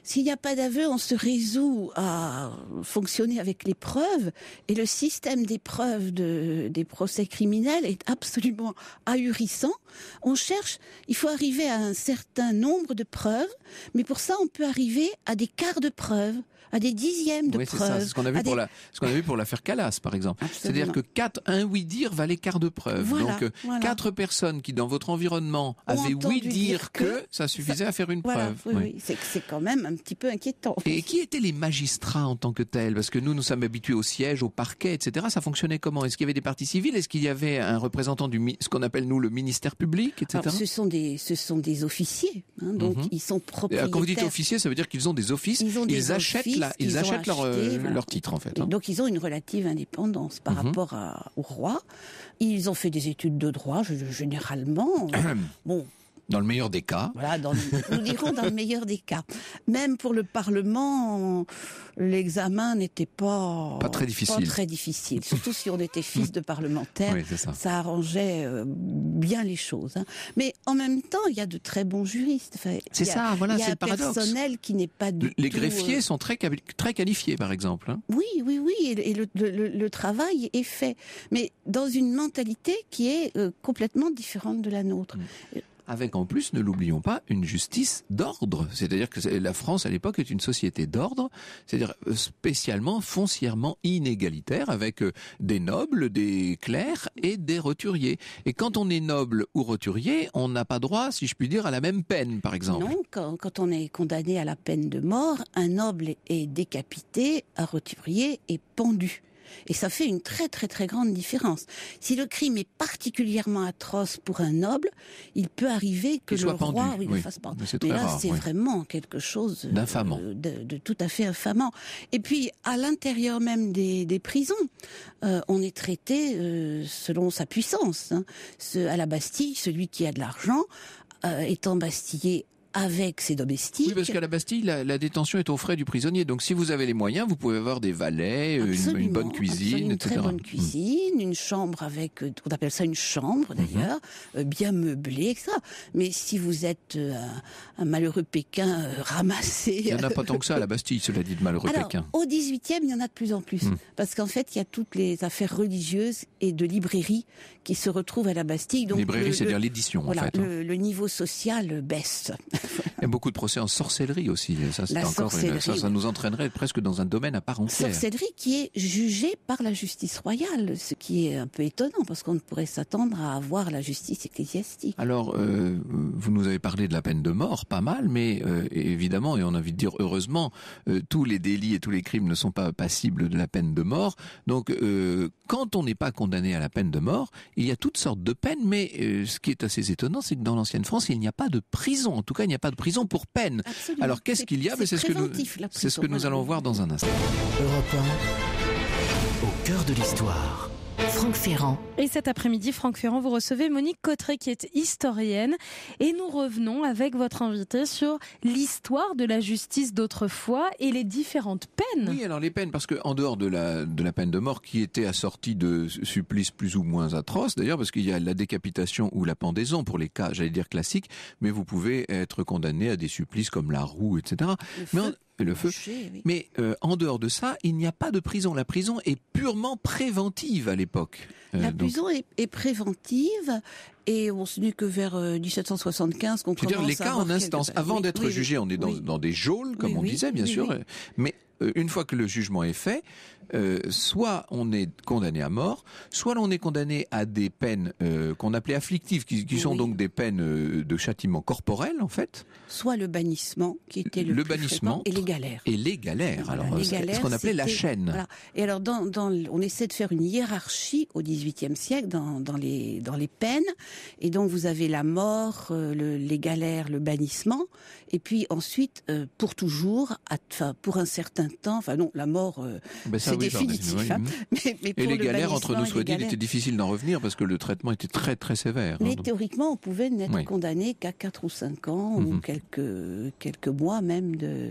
s'il n'y a pas d'aveu, on se résout à fonctionner avec les preuves. Et le système des preuves des procès criminels est absolument ahurissant. On cherche, il faut arriver à un certain nombre de preuves, mais pour ça, on peut arriver à des quarts de preuves à des dixièmes de oui, C'est Ça, ce qu'on a, vu pour la, ce qu'on a vu pour l'affaire Calas, par exemple. C'est-à-dire que quatre, un oui dire valait quart de preuve. Donc, euh, quatre personnes qui, dans votre environnement, avaient oui dire, que, ça suffisait à faire une preuve. Oui, C'est, quand même un petit peu inquiétant. Et qui étaient les magistrats en tant que tels Parce que nous, nous sommes habitués au siège, au parquet, etc. Ça fonctionnait comment Est-ce qu'il y avait des partis civils Est-ce qu'il y avait un représentant du, ce qu'on appelle nous le ministère public, etc. ce sont des, ce sont des officiers. Hein, donc, mhm. ils sont propriétaires. Euh, quand vous dites officiers, ça veut dire qu'ils ont des offices. Ils, achètent ils achètent euh, leur, titre en fait. Hein. Donc ils ont une relative indépendance par mhm. rapport au roi. Ils ont fait des études de droit généralement. bon, dans le meilleur des cas. Voilà, dans, nous dirons dans le meilleur des cas. Même pour le Parlement, l'examen n'était pas, pas très difficile. Pas très difficile. Surtout si on était fils de parlementaire, ça. arrangeait euh, bien les choses. Hein. Mais en même temps, il y a de très bons juristes. c'est ça, voilà, c'est le paradoxe. Il y a personnel qui n'est pas du Les greffiers euh, sont très, très qualifiés, par exemple. Hein. Oui, oui, oui, et, le, travail est fait. Mais dans une mentalité qui est euh, complètement différente de la nôtre. Mm avec en plus, ne l'oublions pas, une justice d'ordre. C'est-à-dire que la France à l'époque est une société d'ordre, c'est-à-dire euh, spécialement, foncièrement inégalitaire, avec euh, des nobles, des clercs et des roturiers. Et quand on est noble ou roturier, on n'a pas droit, si je puis dire, à la même peine, par exemple. Non, quand, on est condamné à la peine de mort, un noble est décapité, un roturier est pendu. Et ça fait une très très très grande différence. Si le crime est particulièrement atroce pour un noble, il peut arriver que le roi le fasse pendre. Mais, là, c'est vraiment quelque chose euh, de, tout à fait infamant. Et puis à l'intérieur même des, prisons, euh, on est traité euh, selon sa puissance. Hein. à la Bastille, celui qui a de l'argent est étant bastillé avec ses domestiques. Oui, parce qu'à la Bastille, la, détention est aux frais du prisonnier. Donc, si vous avez les moyens, vous pouvez avoir des valets, une, bonne cuisine, une très bonne cuisine, une chambre avec, on appelle ça une chambre mhm. d'ailleurs, euh, bien meublée, etc. Mais si vous êtes euh, un, malheureux Pékin euh, ramassé, il n'y en a pas tant que ça à la Bastille, cela dit de malheureux Pékin. Au 18e, il y en a de plus en plus, hmm. parce qu'en fait, il y a toutes les affaires religieuses et de librairie qui se retrouvent à la Bastille. Donc librairie, c'est-à-dire l'édition, en fait. Hein. Le, niveau social baisse. Il y a beaucoup de procès en sorcellerie aussi. Ça, c'est encore ça, ça, nous entraînerait presque dans un domaine à part entière. Sorcellerie qui est jugée par la justice royale, ce qui est un peu étonnant parce qu'on ne pourrait s'attendre à avoir la justice ecclésiastique. Alors, euh, vous nous avez parlé de la peine de mort, pas mal, mais euh, évidemment, et on a envie de dire heureusement, euh, tous les délits et tous les crimes ne sont pas passibles de la peine de mort. Donc, quand on n'est pas condamné à la peine de mort, il y a toutes sortes de peines, mais euh, ce qui est assez étonnant, c'est que dans l'ancienne France, il n'y a pas de prison. En tout cas, il n'y a pas de prison pour peine. Alors qu'est-ce qu'il y a C'est ben, ce que nous, hein. allons voir dans un instant. au cœur de l'histoire. Franck Ferrand. Et cet après-midi, Franck Ferrand, vous recevez Monique Cotteret qui est historienne et nous revenons avec votre invité sur l'histoire de la justice d'autrefois et les différentes peines. Oui, alors les peines, parce qu'en dehors de la, de la peine de mort qui était assortie de supplices plus ou moins atroces, d'ailleurs, parce qu'il y a la décapitation ou la pendaison pour les cas, j'allais dire classiques, mais vous pouvez être condamné à des supplices comme la roue, etc le feu. Mais euh, en dehors de ça, il n'y a pas de prison. La prison est purement préventive à l'époque. Euh, la prison est, préventive et on se dit que vers 1775 euh, qu'on commence les cas en instance. Avant d'être jugé, on est dans, dans des geôles, comme on disait, bien sûr. Mais une fois que le jugement est fait, euh, soit on est condamné à mort, soit on est condamné à des peines euh, qu'on appelait afflictives, qui, sont donc des peines euh, de châtiment corporel en fait. Soit le bannissement, qui était le, bannissement et les galères. Et les galères. alors ce qu'on appelait la chaîne. Et alors on essaie de faire une hiérarchie au XVIIIe siècle dans, les peines. Et donc vous avez la mort, les galères, le bannissement, et puis ensuite pour toujours, pour un certain temps, enfin non la mort. Ben, Hein. Hum. mais, et les galères, entre nous soit dit, il était difficile d'en revenir parce que le traitement était très très sévère. Hein, mais théoriquement, on pouvait n'être condamné qu'à 4 ou 5 ans ou mmh quelques, quelques mois même de,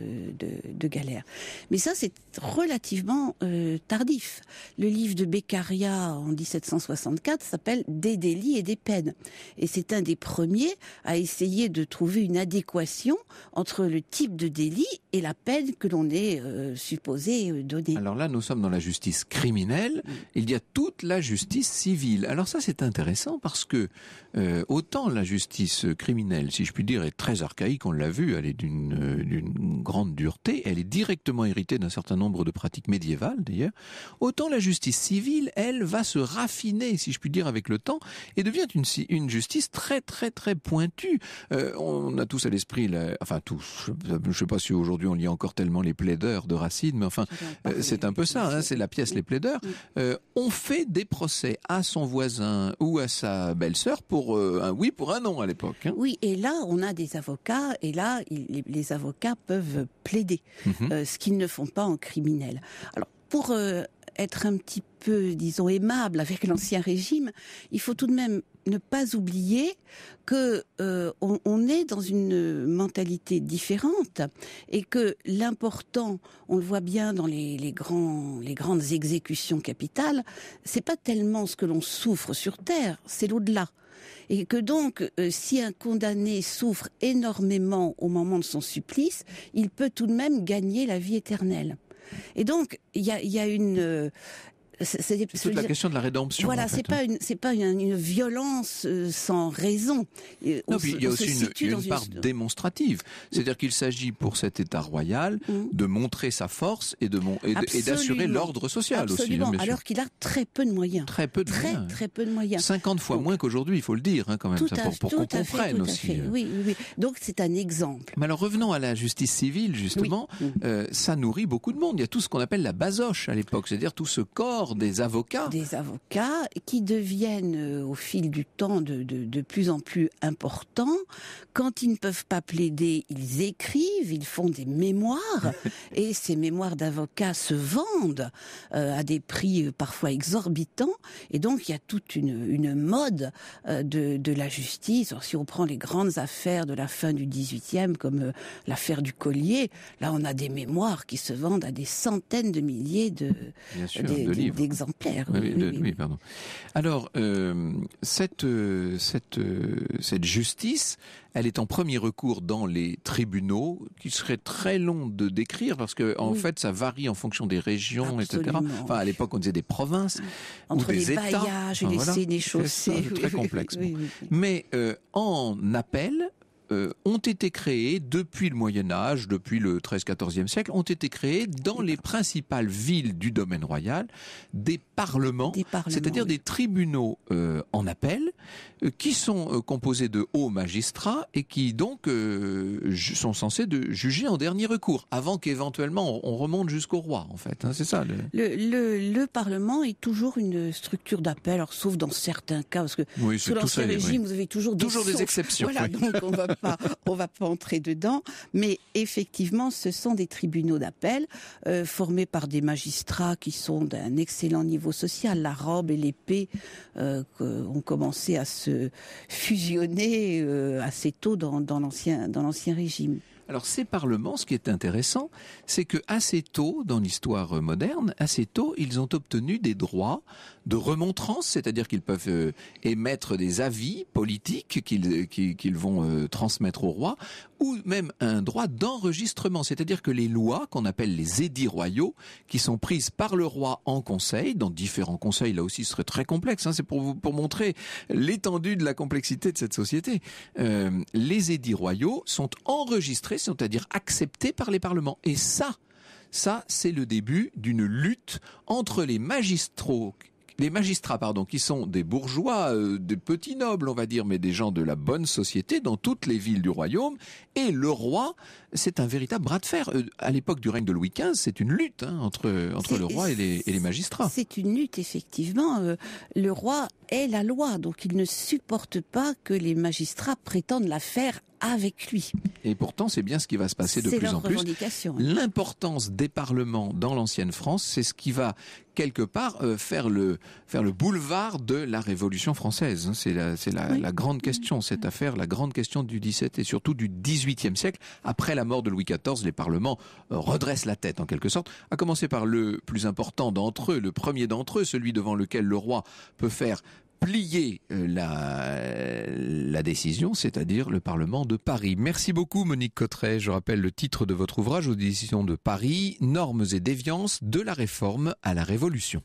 de, galère. Mais ça, c'est relativement euh, tardif. Le livre de Beccaria en 1764 s'appelle Des délits et des peines. Et c'est un des premiers à essayer de trouver une adéquation entre le type de délit et la peine que l'on est euh, supposé euh, donner. Alors là, nous sommes dans la justice criminelle, il y a toute la justice civile. Alors ça, c'est intéressant parce que euh, autant la justice criminelle, si je puis dire, est très archaïque, on l'a vu, elle est d'une euh, d'une grande dureté, elle est directement héritée d'un certain nombre de pratiques médiévales d'ailleurs, autant la justice civile, elle va se raffiner, si je puis dire, avec le temps et devient une, une justice très très très pointue. Euh, on a tous à l'esprit, enfin tous, je ne sais pas si aujourd'hui on lit encore tellement les plaideurs de Racine, mais enfin c'est un peu ça. Hein, c'est la pièce Les plaideurs, euh, on fait des procès à son voisin ou à sa belle-sœur pour euh, un oui, pour un non à l'époque. Hein. Oui, et là, on a des avocats, et là, les, avocats peuvent plaider, mhm. euh, ce qu'ils ne font pas en criminel. Alors, pour être un petit peu, disons, aimable avec l'ancien régime, il faut tout de même ne pas oublier que euh, on, est dans une mentalité différente et que l'important, on le voit bien dans les, les grands, les grandes exécutions capitales, c'est pas tellement ce que l'on souffre sur terre, c'est l'au-delà. Et que donc, euh, si un condamné souffre énormément au moment de son supplice, il peut tout de même gagner la vie éternelle. Et donc, il y a, y a, une, euh, c'est toute la question de la rédemption. Voilà, c'est pas hein. une, c'est pas une, violence euh, sans raison. non, puis il y a aussi une, part démonstrative, c'est-à-dire qu'il s'agit pour cet État royal mmh. de montrer sa force et de et d'assurer l'ordre social hein, Absolument. aussi. alors qu'il a très peu de moyens. Très peu de très, moyens. Très peu de moyens. 50 fois moins qu'aujourd'hui, il faut le dire hein, quand même, pour, qu'on comprenne tout aussi. À fait. Oui, oui, Donc c'est un exemple. Mais alors revenons à la justice civile justement. Mmh. Euh, ça nourrit beaucoup de monde. Il y a tout ce qu'on appelle la basoche à l'époque, c'est-à-dire tout ce corps des avocats. Des avocats qui deviennent euh, au fil du temps de, de, plus en plus importants. Quand ils ne peuvent pas plaider, ils écrivent, ils font des mémoires et ces mémoires d'avocats se vendent euh, à des prix euh, parfois exorbitants. Et donc il y a toute une, une mode de, de, la justice. si on prend les grandes affaires de la fin du 18e comme l'affaire du collier, là on a des mémoires qui se vendent à des centaines de milliers de, Bien sûr, de livres d'exemplaires. Oui, Alors, cette, cette, justice, elle est en premier recours dans les tribunaux, qui serait très long de décrire parce que en fait, ça varie en fonction des régions, etc. Enfin, à l'époque, on disait des provinces hein. Entre ou des États. les très complexe. Mais en appel, euh, ont été créés depuis le Moyen Âge, depuis le 13-14e siècle, ont été créés dans les principales villes du domaine royal des parlements, c'est-à-dire des tribunaux euh, en appel, euh, qui sont composés de hauts magistrats et qui donc sont censés de juger en dernier recours, avant qu'éventuellement on remonte jusqu'au roi, en fait. Hein, c'est ça. Le... Parlement est toujours une structure d'appel, sauf dans certains cas, parce que oui, sous l'ancien régime, vous avez toujours des, toujours des exceptions. Voilà, donc on On ne va pas entrer dedans. Mais effectivement, ce sont des tribunaux d'appel euh, formés par des magistrats qui sont d'un excellent niveau social. La robe et l'épée euh, ont commencé à se fusionner euh, assez tôt dans l'ancien régime. Alors ces parlements, ce qui est intéressant, c'est que assez tôt dans l'histoire moderne, assez tôt, ils ont obtenu des droits de remontrance, c'est-à-dire qu'ils peuvent euh, émettre des avis politiques qu'ils vont euh, transmettre au roi ou même un droit d'enregistrement, c'est-à-dire que les lois qu'on appelle les édits royaux, qui sont prises par le roi en conseil, dans différents conseils, là aussi ce serait très complexe, hein, c'est pour vous pour montrer l'étendue de la complexité de cette société, euh, les édits royaux sont enregistrés, c'est-à-dire acceptés par les parlements. Et ça, ça, c'est le début d'une lutte entre les magistraux les magistrats, pardon, qui sont des bourgeois, euh, des petits nobles, on va dire, mais des gens de la bonne société dans toutes les villes du royaume. Et le roi, c'est un véritable bras de fer. Euh, à l'époque du règne de Louis XV, c'est une lutte hein, entre entre le roi et les, magistrats. C'est une lutte effectivement. Euh, le roi est la loi. Donc il ne supporte pas que les magistrats prétendent la faire avec lui. Et pourtant, c'est bien ce qui va se passer de plus en plus. L'importance des parlements dans l'ancienne France, c'est ce qui va quelque part euh, faire le faire le boulevard de la Révolution française. Hein. C'est la la, grande question cette affaire, la grande question du XVIIe et surtout du XVIIIe siècle. Après la mort de Louis XIV, les parlements euh, redressent la tête en quelque sorte. À commencer par le plus important d'entre eux, le premier d'entre eux, celui devant lequel le roi peut faire plier euh, la, décision, c'est-à-dire le Parlement de Paris. Merci beaucoup Monique Cotteret. Je rappelle le titre de votre ouvrage aux décisions de Paris, Normes et déviances de la réforme à la révolution.